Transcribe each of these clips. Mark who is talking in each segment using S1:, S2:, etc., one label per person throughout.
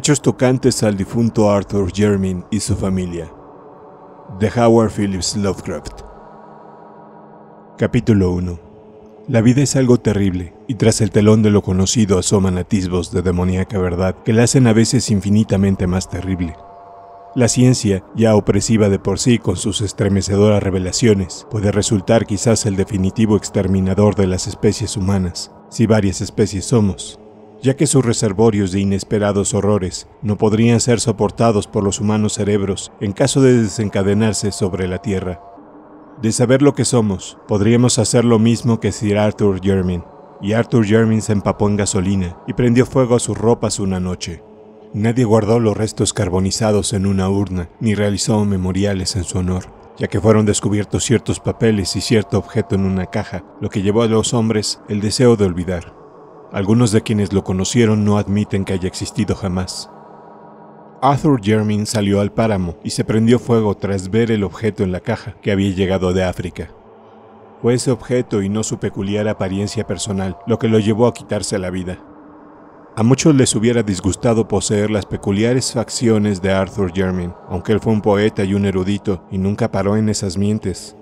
S1: hechos tocantes al difunto Arthur Jermyn y su familia. De Howard Phillips Lovecraft. Capítulo 1. La vida es algo terrible, y tras el telón de lo conocido asoman atisbos de demoníaca verdad que la hacen a veces infinitamente más terrible. La ciencia, ya opresiva de por sí con sus estremecedoras revelaciones, puede resultar quizás el definitivo exterminador de las especies humanas, si varias especies somos, ya que sus reservorios de inesperados horrores no podrían ser soportados por los humanos cerebros en caso de desencadenarse sobre la Tierra. De saber lo que somos, podríamos hacer lo mismo que Sir Arthur Jermyn, y Arthur Jermyn se empapó en gasolina y prendió fuego a sus ropas una noche. Nadie guardó los restos carbonizados en una urna, ni realizó memoriales en su honor, ya que fueron descubiertos ciertos papeles y cierto objeto en una caja, lo que llevó a los hombres el deseo de olvidar. Algunos de quienes lo conocieron no admiten que haya existido jamás. Arthur Jermyn salió al páramo y se prendió fuego tras ver el objeto en la caja que había llegado de África. Fue ese objeto y no su peculiar apariencia personal lo que lo llevó a quitarse la vida. A muchos les hubiera disgustado poseer las peculiares facciones de Arthur Jermyn, aunque él fue un poeta y un erudito y nunca paró en esas mientes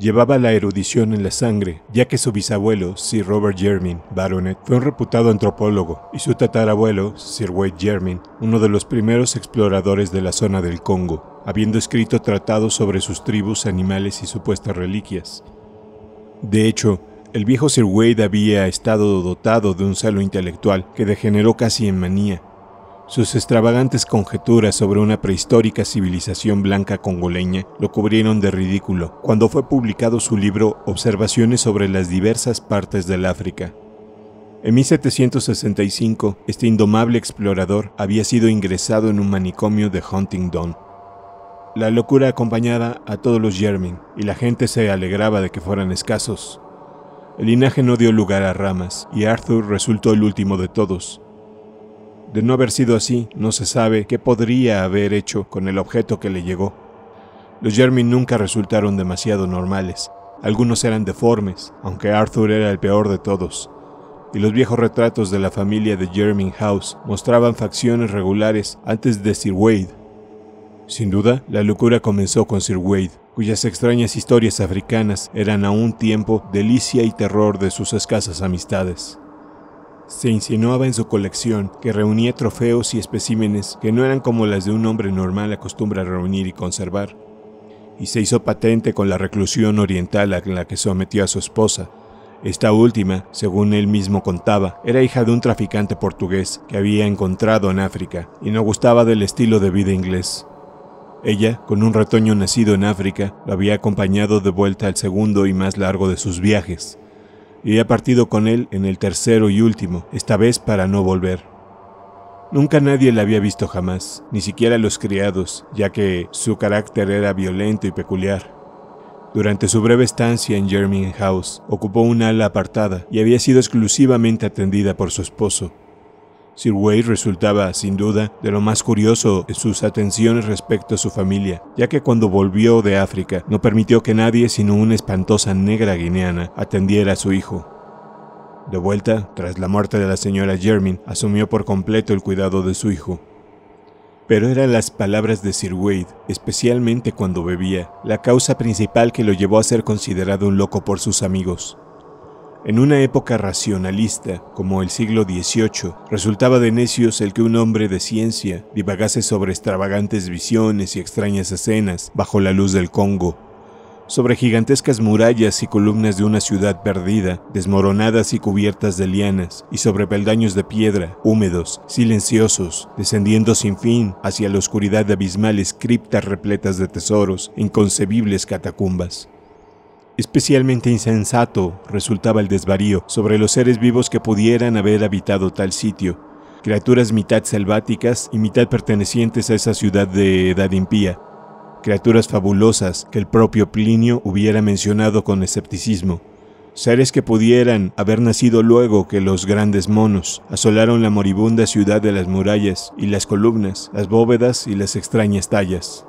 S1: llevaba la erudición en la sangre, ya que su bisabuelo, Sir Robert Jermyn, baronet, fue un reputado antropólogo, y su tatarabuelo, Sir Wade Jermyn, uno de los primeros exploradores de la zona del Congo, habiendo escrito tratados sobre sus tribus, animales y supuestas reliquias. De hecho, el viejo Sir Wade había estado dotado de un salo intelectual que degeneró casi en manía, sus extravagantes conjeturas sobre una prehistórica civilización blanca congoleña lo cubrieron de ridículo cuando fue publicado su libro Observaciones sobre las diversas partes del África. En 1765, este indomable explorador había sido ingresado en un manicomio de Huntingdon. La locura acompañaba a todos los Yermin, y la gente se alegraba de que fueran escasos. El linaje no dio lugar a ramas y Arthur resultó el último de todos, de no haber sido así, no se sabe qué podría haber hecho con el objeto que le llegó. Los Jermin nunca resultaron demasiado normales. Algunos eran deformes, aunque Arthur era el peor de todos. Y los viejos retratos de la familia de Jermin House mostraban facciones regulares antes de Sir Wade. Sin duda, la locura comenzó con Sir Wade, cuyas extrañas historias africanas eran a un tiempo delicia y terror de sus escasas amistades. Se insinuaba en su colección que reunía trofeos y especímenes que no eran como las de un hombre normal acostumbra reunir y conservar, y se hizo patente con la reclusión oriental a la que sometió a su esposa. Esta última, según él mismo contaba, era hija de un traficante portugués que había encontrado en África y no gustaba del estilo de vida inglés. Ella, con un retoño nacido en África, lo había acompañado de vuelta al segundo y más largo de sus viajes, y ha partido con él en el tercero y último, esta vez para no volver. Nunca nadie la había visto jamás, ni siquiera los criados, ya que su carácter era violento y peculiar. Durante su breve estancia en Jermyn House, ocupó un ala apartada y había sido exclusivamente atendida por su esposo, Sir Wade resultaba, sin duda, de lo más curioso en sus atenciones respecto a su familia, ya que cuando volvió de África no permitió que nadie sino una espantosa negra guineana atendiera a su hijo. De vuelta, tras la muerte de la señora Jermyn, asumió por completo el cuidado de su hijo, pero eran las palabras de Sir Wade, especialmente cuando bebía, la causa principal que lo llevó a ser considerado un loco por sus amigos. En una época racionalista, como el siglo XVIII, resultaba de necios el que un hombre de ciencia divagase sobre extravagantes visiones y extrañas escenas bajo la luz del Congo, sobre gigantescas murallas y columnas de una ciudad perdida, desmoronadas y cubiertas de lianas, y sobre peldaños de piedra, húmedos, silenciosos, descendiendo sin fin hacia la oscuridad de abismales criptas repletas de tesoros, inconcebibles catacumbas. Especialmente insensato resultaba el desvarío sobre los seres vivos que pudieran haber habitado tal sitio, criaturas mitad selváticas y mitad pertenecientes a esa ciudad de edad impía, criaturas fabulosas que el propio Plinio hubiera mencionado con escepticismo, seres que pudieran haber nacido luego que los grandes monos asolaron la moribunda ciudad de las murallas y las columnas, las bóvedas y las extrañas tallas.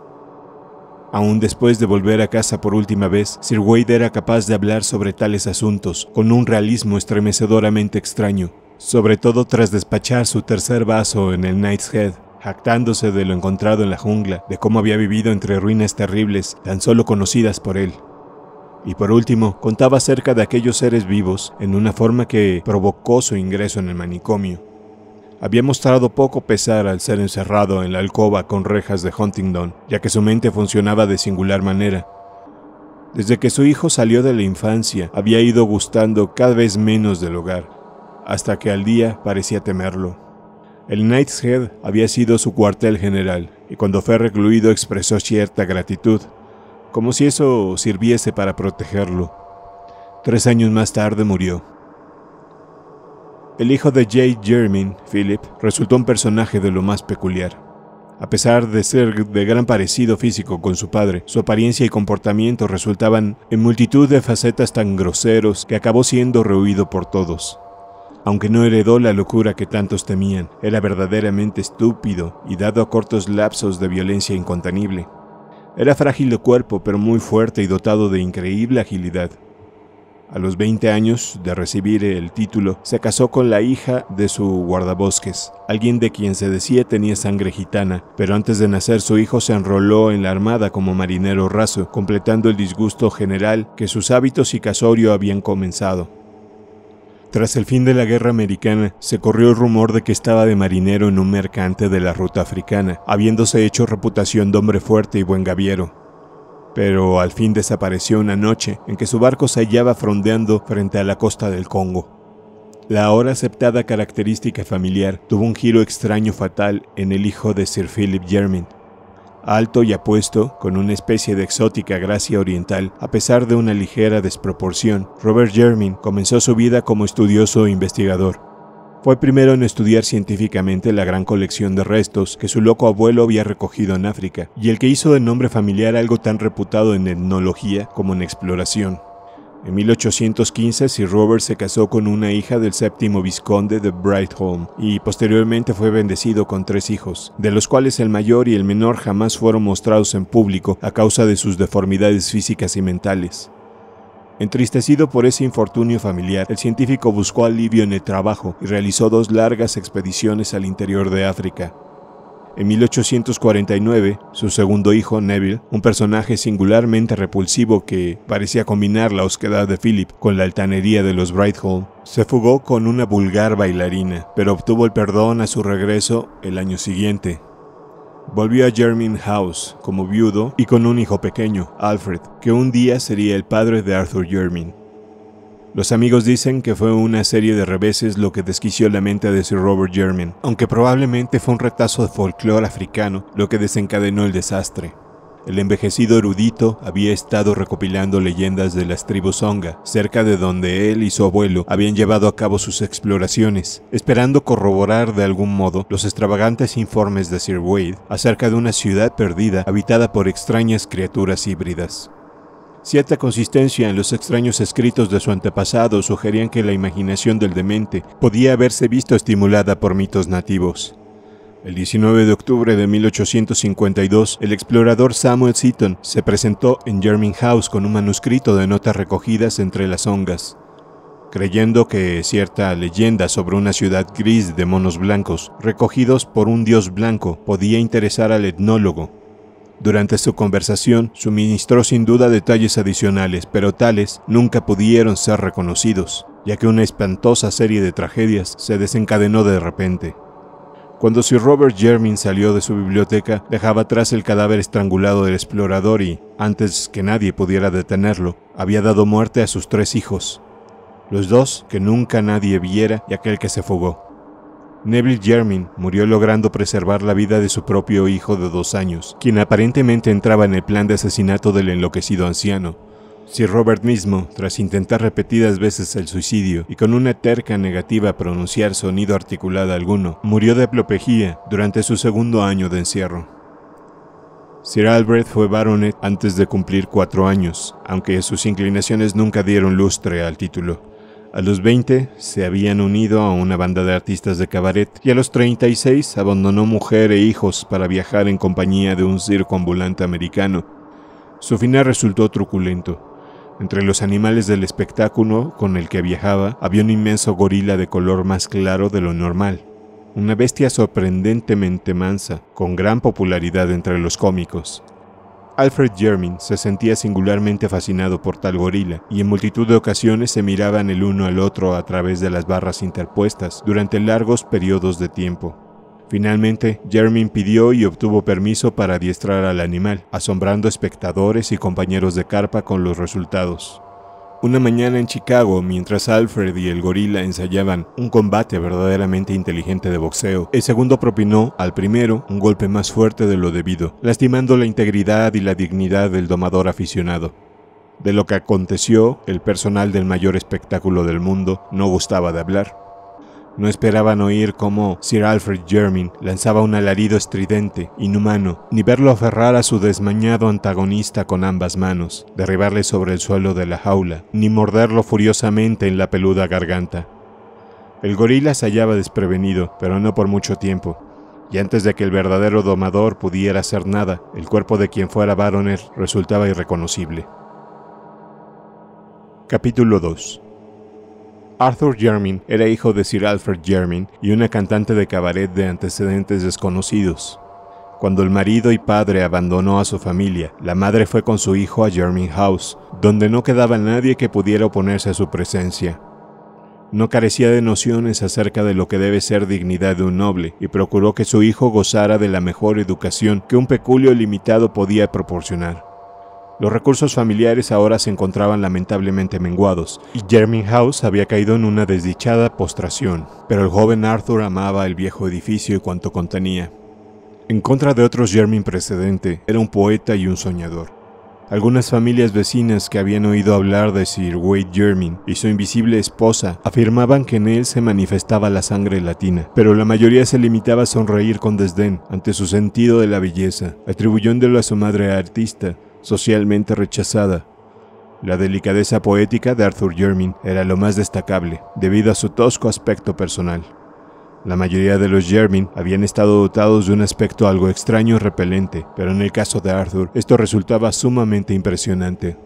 S1: Aún después de volver a casa por última vez, Sir Wade era capaz de hablar sobre tales asuntos con un realismo estremecedoramente extraño, sobre todo tras despachar su tercer vaso en el Knight's Head, jactándose de lo encontrado en la jungla, de cómo había vivido entre ruinas terribles, tan solo conocidas por él. Y por último, contaba acerca de aquellos seres vivos en una forma que provocó su ingreso en el manicomio, había mostrado poco pesar al ser encerrado en la alcoba con rejas de Huntingdon, ya que su mente funcionaba de singular manera. Desde que su hijo salió de la infancia, había ido gustando cada vez menos del hogar, hasta que al día parecía temerlo. El Head había sido su cuartel general, y cuando fue recluido expresó cierta gratitud, como si eso sirviese para protegerlo. Tres años más tarde murió. El hijo de J. Jermyn, Philip, resultó un personaje de lo más peculiar. A pesar de ser de gran parecido físico con su padre, su apariencia y comportamiento resultaban en multitud de facetas tan groseros que acabó siendo rehuido por todos. Aunque no heredó la locura que tantos temían, era verdaderamente estúpido y dado a cortos lapsos de violencia incontenible. Era frágil de cuerpo, pero muy fuerte y dotado de increíble agilidad. A los 20 años de recibir el título, se casó con la hija de su guardabosques, alguien de quien se decía tenía sangre gitana, pero antes de nacer su hijo se enroló en la armada como marinero raso, completando el disgusto general que sus hábitos y casorio habían comenzado. Tras el fin de la guerra americana, se corrió el rumor de que estaba de marinero en un mercante de la ruta africana, habiéndose hecho reputación de hombre fuerte y buen gaviero pero al fin desapareció una noche en que su barco se hallaba frondeando frente a la costa del Congo. La ahora aceptada característica familiar tuvo un giro extraño fatal en el hijo de Sir Philip Jermyn. Alto y apuesto, con una especie de exótica gracia oriental, a pesar de una ligera desproporción, Robert Jermyn comenzó su vida como estudioso e investigador. Fue primero en estudiar científicamente la gran colección de restos que su loco abuelo había recogido en África, y el que hizo de nombre familiar algo tan reputado en etnología como en exploración. En 1815, Sir Robert se casó con una hija del séptimo visconde de Brightholm y posteriormente fue bendecido con tres hijos, de los cuales el mayor y el menor jamás fueron mostrados en público a causa de sus deformidades físicas y mentales. Entristecido por ese infortunio familiar, el científico buscó alivio en el trabajo y realizó dos largas expediciones al interior de África. En 1849, su segundo hijo, Neville, un personaje singularmente repulsivo que parecía combinar la hosquedad de Philip con la altanería de los Brighthall, se fugó con una vulgar bailarina, pero obtuvo el perdón a su regreso el año siguiente, Volvió a Jermyn House como viudo y con un hijo pequeño, Alfred, que un día sería el padre de Arthur Jermyn. Los amigos dicen que fue una serie de reveses lo que desquició la mente de Sir Robert Jermin, aunque probablemente fue un retazo de folclore africano lo que desencadenó el desastre. El envejecido erudito había estado recopilando leyendas de las tribus Onga, cerca de donde él y su abuelo habían llevado a cabo sus exploraciones, esperando corroborar de algún modo los extravagantes informes de Sir Wade acerca de una ciudad perdida habitada por extrañas criaturas híbridas. Cierta consistencia en los extraños escritos de su antepasado sugerían que la imaginación del demente podía haberse visto estimulada por mitos nativos. El 19 de octubre de 1852, el explorador Samuel Seaton se presentó en Jermyn House con un manuscrito de notas recogidas entre las hongas, Creyendo que cierta leyenda sobre una ciudad gris de monos blancos, recogidos por un dios blanco, podía interesar al etnólogo, durante su conversación suministró sin duda detalles adicionales, pero tales nunca pudieron ser reconocidos, ya que una espantosa serie de tragedias se desencadenó de repente. Cuando Sir Robert Jermyn salió de su biblioteca, dejaba atrás el cadáver estrangulado del explorador y, antes que nadie pudiera detenerlo, había dado muerte a sus tres hijos, los dos que nunca nadie viera y aquel que se fugó. Neville Jermin murió logrando preservar la vida de su propio hijo de dos años, quien aparentemente entraba en el plan de asesinato del enloquecido anciano, Sir Robert mismo, tras intentar repetidas veces el suicidio y con una terca negativa pronunciar sonido articulado alguno, murió de apoplejía durante su segundo año de encierro. Sir Albert fue baronet antes de cumplir cuatro años, aunque sus inclinaciones nunca dieron lustre al título. A los 20 se habían unido a una banda de artistas de cabaret y a los 36 abandonó mujer e hijos para viajar en compañía de un circo ambulante americano. Su final resultó truculento. Entre los animales del espectáculo con el que viajaba había un inmenso gorila de color más claro de lo normal, una bestia sorprendentemente mansa, con gran popularidad entre los cómicos. Alfred Jermyn se sentía singularmente fascinado por tal gorila, y en multitud de ocasiones se miraban el uno al otro a través de las barras interpuestas durante largos periodos de tiempo. Finalmente, Jeremy pidió y obtuvo permiso para adiestrar al animal, asombrando espectadores y compañeros de carpa con los resultados. Una mañana en Chicago, mientras Alfred y el gorila ensayaban un combate verdaderamente inteligente de boxeo, el segundo propinó al primero un golpe más fuerte de lo debido, lastimando la integridad y la dignidad del domador aficionado. De lo que aconteció, el personal del mayor espectáculo del mundo no gustaba de hablar. No esperaban oír cómo Sir Alfred Jermyn lanzaba un alarido estridente, inhumano, ni verlo aferrar a su desmañado antagonista con ambas manos, derribarle sobre el suelo de la jaula, ni morderlo furiosamente en la peluda garganta. El gorila se hallaba desprevenido, pero no por mucho tiempo, y antes de que el verdadero domador pudiera hacer nada, el cuerpo de quien fuera Baroner resultaba irreconocible. Capítulo 2 Arthur Jermyn era hijo de Sir Alfred Jermyn y una cantante de cabaret de antecedentes desconocidos. Cuando el marido y padre abandonó a su familia, la madre fue con su hijo a Jermyn House, donde no quedaba nadie que pudiera oponerse a su presencia. No carecía de nociones acerca de lo que debe ser dignidad de un noble y procuró que su hijo gozara de la mejor educación que un peculio limitado podía proporcionar. Los recursos familiares ahora se encontraban lamentablemente menguados, y Jermyn House había caído en una desdichada postración, pero el joven Arthur amaba el viejo edificio y cuanto contenía. En contra de otros Jermyn precedente, era un poeta y un soñador. Algunas familias vecinas que habían oído hablar de Sir Wade Jermyn y su invisible esposa afirmaban que en él se manifestaba la sangre latina, pero la mayoría se limitaba a sonreír con desdén ante su sentido de la belleza, atribuyéndolo a su madre artista, socialmente rechazada. La delicadeza poética de Arthur Jermyn era lo más destacable, debido a su tosco aspecto personal. La mayoría de los Jermyn habían estado dotados de un aspecto algo extraño y repelente, pero en el caso de Arthur esto resultaba sumamente impresionante.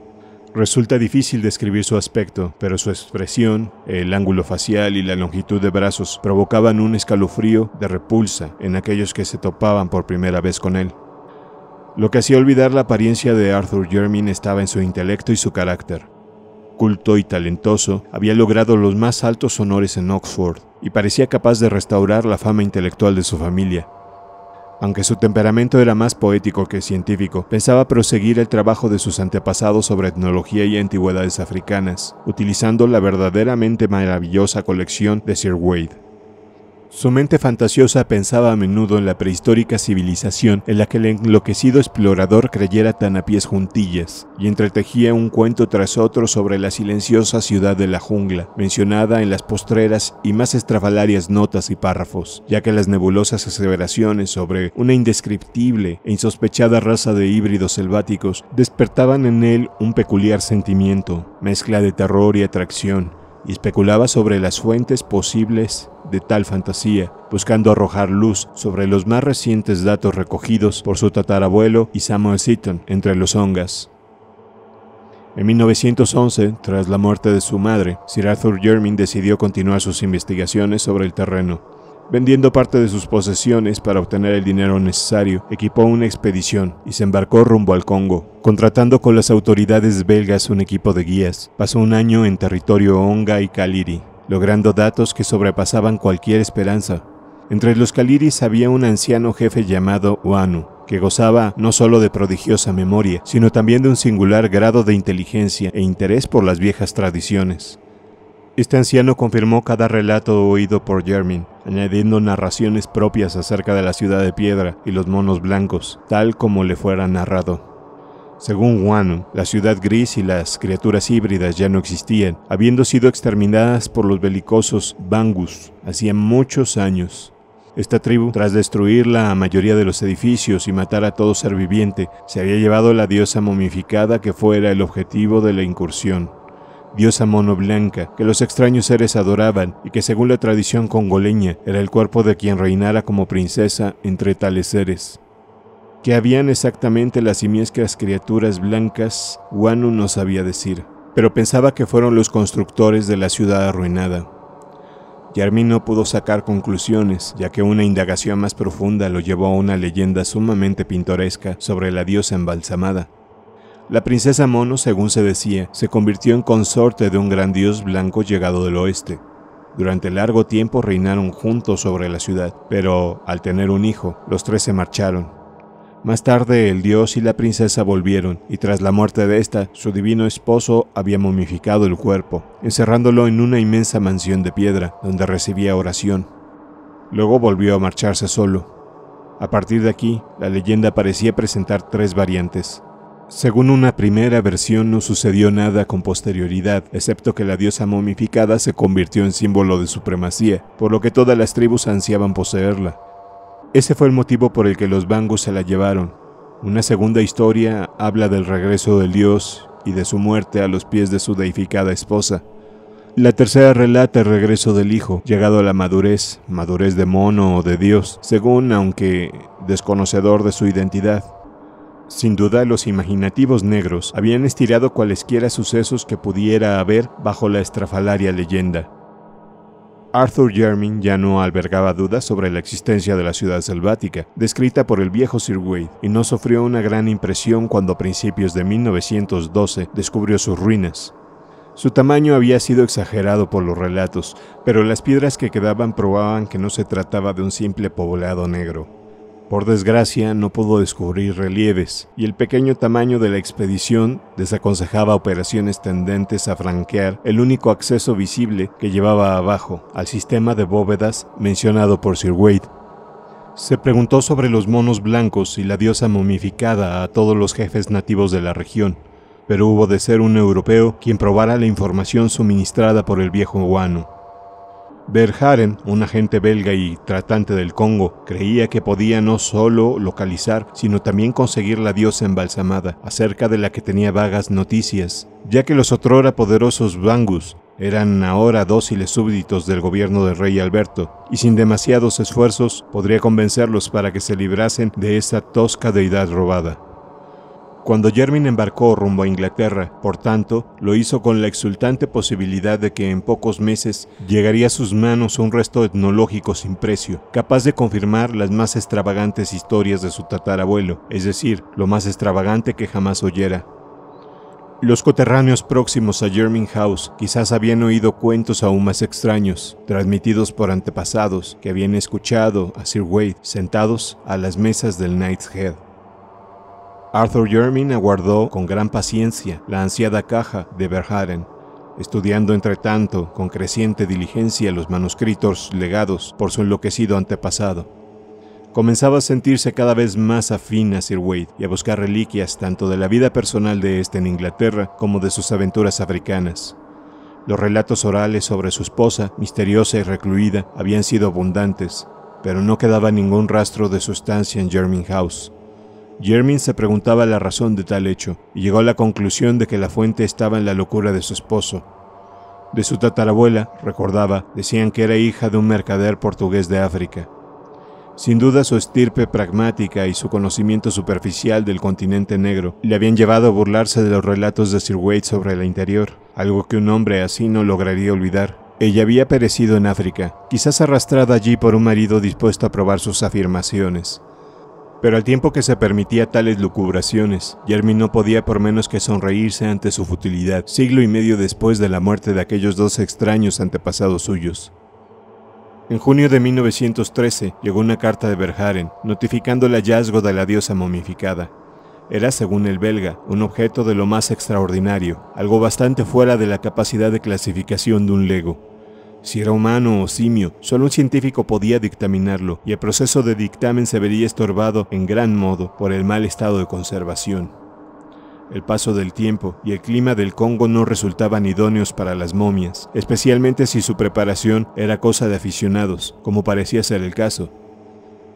S1: Resulta difícil describir su aspecto, pero su expresión, el ángulo facial y la longitud de brazos provocaban un escalofrío de repulsa en aquellos que se topaban por primera vez con él. Lo que hacía olvidar la apariencia de Arthur Jermyn estaba en su intelecto y su carácter. Culto y talentoso, había logrado los más altos honores en Oxford y parecía capaz de restaurar la fama intelectual de su familia. Aunque su temperamento era más poético que científico, pensaba proseguir el trabajo de sus antepasados sobre etnología y antigüedades africanas, utilizando la verdaderamente maravillosa colección de Sir Wade. Su mente fantasiosa pensaba a menudo en la prehistórica civilización en la que el enloquecido explorador creyera tan a pies juntillas, y entretejía un cuento tras otro sobre la silenciosa ciudad de la jungla, mencionada en las postreras y más estrafalarias notas y párrafos, ya que las nebulosas aseveraciones sobre una indescriptible e insospechada raza de híbridos selváticos despertaban en él un peculiar sentimiento, mezcla de terror y atracción, y especulaba sobre las fuentes posibles de tal fantasía, buscando arrojar luz sobre los más recientes datos recogidos por su tatarabuelo y Samuel Seaton entre los hongas. En 1911, tras la muerte de su madre, Sir Arthur Jermyn decidió continuar sus investigaciones sobre el terreno, Vendiendo parte de sus posesiones para obtener el dinero necesario, equipó una expedición y se embarcó rumbo al Congo. Contratando con las autoridades belgas un equipo de guías, pasó un año en territorio Onga y Kaliri, logrando datos que sobrepasaban cualquier esperanza. Entre los Kaliris había un anciano jefe llamado Wanu, que gozaba no solo de prodigiosa memoria, sino también de un singular grado de inteligencia e interés por las viejas tradiciones. Este anciano confirmó cada relato oído por Jermin, añadiendo narraciones propias acerca de la ciudad de piedra y los monos blancos, tal como le fuera narrado. Según Wano, la ciudad gris y las criaturas híbridas ya no existían, habiendo sido exterminadas por los belicosos Bangus hacía muchos años. Esta tribu, tras destruir la mayoría de los edificios y matar a todo ser viviente, se había llevado la diosa momificada que fuera el objetivo de la incursión diosa mono blanca, que los extraños seres adoraban y que según la tradición congoleña era el cuerpo de quien reinara como princesa entre tales seres. Que habían exactamente las simiescas criaturas blancas, Wanu no sabía decir, pero pensaba que fueron los constructores de la ciudad arruinada. Yarmín no pudo sacar conclusiones, ya que una indagación más profunda lo llevó a una leyenda sumamente pintoresca sobre la diosa embalsamada, la princesa Mono, según se decía, se convirtió en consorte de un gran dios blanco llegado del oeste. Durante largo tiempo reinaron juntos sobre la ciudad, pero al tener un hijo, los tres se marcharon. Más tarde el dios y la princesa volvieron, y tras la muerte de ésta, su divino esposo había momificado el cuerpo, encerrándolo en una inmensa mansión de piedra, donde recibía oración. Luego volvió a marcharse solo. A partir de aquí, la leyenda parecía presentar tres variantes. Según una primera versión no sucedió nada con posterioridad, excepto que la diosa momificada se convirtió en símbolo de supremacía, por lo que todas las tribus ansiaban poseerla. Ese fue el motivo por el que los Bangus se la llevaron. Una segunda historia habla del regreso del dios y de su muerte a los pies de su deificada esposa. La tercera relata el regreso del hijo, llegado a la madurez, madurez de mono o de dios, según aunque desconocedor de su identidad. Sin duda, los imaginativos negros habían estirado cualesquiera sucesos que pudiera haber bajo la estrafalaria leyenda. Arthur Jermyn ya no albergaba dudas sobre la existencia de la ciudad selvática, descrita por el viejo Sir Wade, y no sufrió una gran impresión cuando a principios de 1912 descubrió sus ruinas. Su tamaño había sido exagerado por los relatos, pero las piedras que quedaban probaban que no se trataba de un simple poblado negro. Por desgracia, no pudo descubrir relieves, y el pequeño tamaño de la expedición desaconsejaba operaciones tendentes a franquear el único acceso visible que llevaba abajo al sistema de bóvedas mencionado por Sir Wade. Se preguntó sobre los monos blancos y la diosa momificada a todos los jefes nativos de la región, pero hubo de ser un europeo quien probara la información suministrada por el viejo guano. Berharen, un agente belga y tratante del Congo, creía que podía no solo localizar, sino también conseguir la diosa embalsamada, acerca de la que tenía vagas noticias, ya que los otrora poderosos Bangus eran ahora dóciles súbditos del gobierno del rey Alberto, y sin demasiados esfuerzos podría convencerlos para que se librasen de esa tosca deidad robada. Cuando Jermin embarcó rumbo a Inglaterra, por tanto, lo hizo con la exultante posibilidad de que en pocos meses llegaría a sus manos un resto etnológico sin precio, capaz de confirmar las más extravagantes historias de su tatarabuelo, es decir, lo más extravagante que jamás oyera. Los coterráneos próximos a Jermyn House quizás habían oído cuentos aún más extraños, transmitidos por antepasados que habían escuchado a Sir Wade sentados a las mesas del Knight's Head. Arthur Jermyn aguardó con gran paciencia la ansiada caja de Verhaeren, estudiando entretanto con creciente diligencia los manuscritos legados por su enloquecido antepasado. Comenzaba a sentirse cada vez más afín a Sir Wade y a buscar reliquias tanto de la vida personal de este en Inglaterra como de sus aventuras africanas. Los relatos orales sobre su esposa, misteriosa y recluida, habían sido abundantes, pero no quedaba ningún rastro de su estancia en Jermyn House, Jermin se preguntaba la razón de tal hecho y llegó a la conclusión de que la fuente estaba en la locura de su esposo. De su tatarabuela, recordaba, decían que era hija de un mercader portugués de África. Sin duda su estirpe pragmática y su conocimiento superficial del continente negro le habían llevado a burlarse de los relatos de Sir Wade sobre el interior, algo que un hombre así no lograría olvidar. Ella había perecido en África, quizás arrastrada allí por un marido dispuesto a probar sus afirmaciones. Pero al tiempo que se permitía tales lucubraciones, Jeremy no podía por menos que sonreírse ante su futilidad, siglo y medio después de la muerte de aquellos dos extraños antepasados suyos. En junio de 1913 llegó una carta de Berharen, notificando el hallazgo de la diosa momificada. Era, según el belga, un objeto de lo más extraordinario, algo bastante fuera de la capacidad de clasificación de un lego si era humano o simio, solo un científico podía dictaminarlo, y el proceso de dictamen se vería estorbado en gran modo por el mal estado de conservación. El paso del tiempo y el clima del Congo no resultaban idóneos para las momias, especialmente si su preparación era cosa de aficionados, como parecía ser el caso.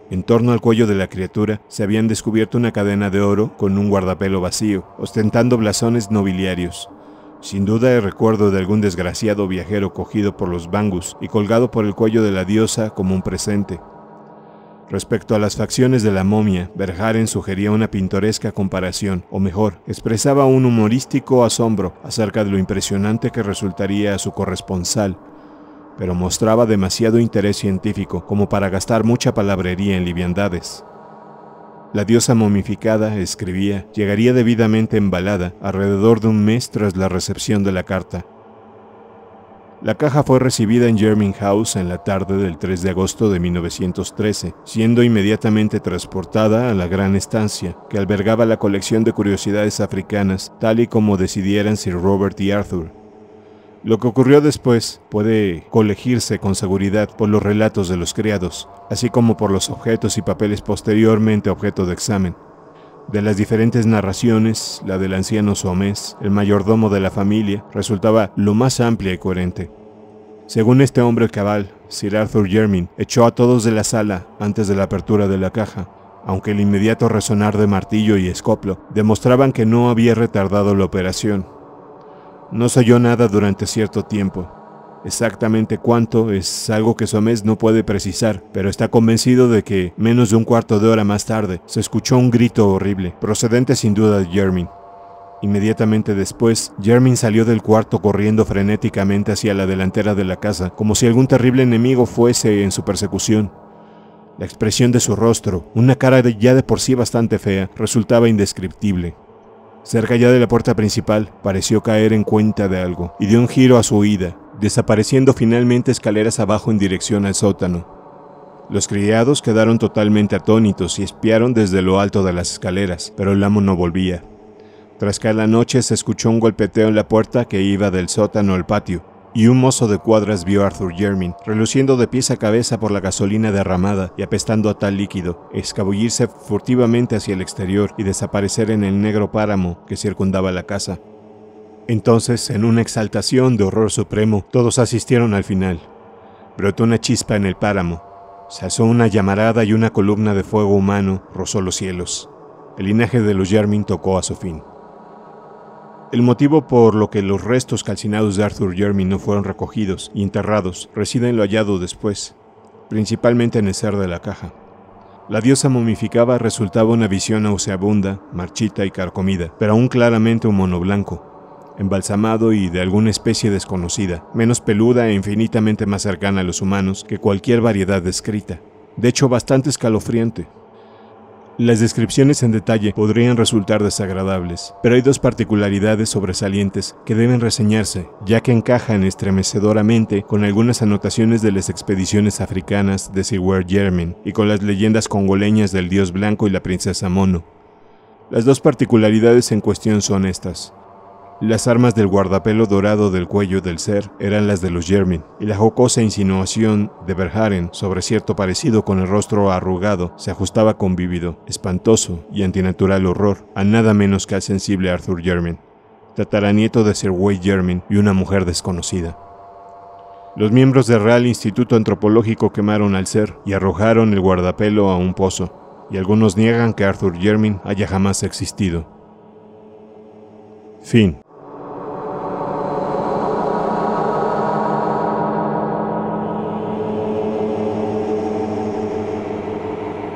S1: En torno al cuello de la criatura se habían descubierto una cadena de oro con un guardapelo vacío, ostentando blasones nobiliarios, sin duda el recuerdo de algún desgraciado viajero cogido por los bangus y colgado por el cuello de la diosa como un presente. Respecto a las facciones de la momia, Berjaren sugería una pintoresca comparación, o mejor, expresaba un humorístico asombro acerca de lo impresionante que resultaría a su corresponsal, pero mostraba demasiado interés científico como para gastar mucha palabrería en liviandades. La diosa momificada, escribía, llegaría debidamente embalada alrededor de un mes tras la recepción de la carta. La caja fue recibida en Jermyn House en la tarde del 3 de agosto de 1913, siendo inmediatamente transportada a la gran estancia, que albergaba la colección de curiosidades africanas, tal y como decidieran Sir Robert y Arthur, lo que ocurrió después puede colegirse con seguridad por los relatos de los criados, así como por los objetos y papeles posteriormente objeto de examen. De las diferentes narraciones, la del anciano Somés, el mayordomo de la familia, resultaba lo más amplia y coherente. Según este hombre cabal, Sir Arthur Jermyn echó a todos de la sala antes de la apertura de la caja, aunque el inmediato resonar de martillo y escoplo demostraban que no había retardado la operación, no se oyó nada durante cierto tiempo. Exactamente cuánto es algo que Somés no puede precisar, pero está convencido de que, menos de un cuarto de hora más tarde, se escuchó un grito horrible, procedente sin duda de Jermin. Inmediatamente después, Jermin salió del cuarto corriendo frenéticamente hacia la delantera de la casa, como si algún terrible enemigo fuese en su persecución. La expresión de su rostro, una cara ya de por sí bastante fea, resultaba indescriptible. Cerca ya de la puerta principal, pareció caer en cuenta de algo y dio un giro a su huida, desapareciendo finalmente escaleras abajo en dirección al sótano. Los criados quedaron totalmente atónitos y espiaron desde lo alto de las escaleras, pero el amo no volvía. Tras caer la noche se escuchó un golpeteo en la puerta que iba del sótano al patio, y un mozo de cuadras vio a Arthur Jermyn, reluciendo de pies a cabeza por la gasolina derramada y apestando a tal líquido, escabullirse furtivamente hacia el exterior y desaparecer en el negro páramo que circundaba la casa. Entonces, en una exaltación de horror supremo, todos asistieron al final. Brotó una chispa en el páramo, se alzó una llamarada y una columna de fuego humano rozó los cielos. El linaje de los Jermyn tocó a su fin. El motivo por lo que los restos calcinados de Arthur Jeremy no fueron recogidos y enterrados reside en lo hallado después, principalmente en el ser de la caja. La diosa momificada resultaba una visión nauseabunda, marchita y carcomida, pero aún claramente un mono blanco, embalsamado y de alguna especie desconocida, menos peluda e infinitamente más cercana a los humanos que cualquier variedad descrita. De hecho, bastante escalofriante, las descripciones en detalle podrían resultar desagradables, pero hay dos particularidades sobresalientes que deben reseñarse, ya que encajan estremecedoramente con algunas anotaciones de las expediciones africanas de Seward Germain y con las leyendas congoleñas del dios blanco y la princesa mono. Las dos particularidades en cuestión son estas. Las armas del guardapelo dorado del cuello del ser eran las de los Jermin, y la jocosa insinuación de Verharen sobre cierto parecido con el rostro arrugado se ajustaba con vívido, espantoso y antinatural horror a nada menos que al sensible Arthur Jermin, tataranieto de Sir Way Jermin y una mujer desconocida. Los miembros del Real Instituto Antropológico quemaron al ser y arrojaron el guardapelo a un pozo, y algunos niegan que Arthur Jermin haya jamás existido. Fin.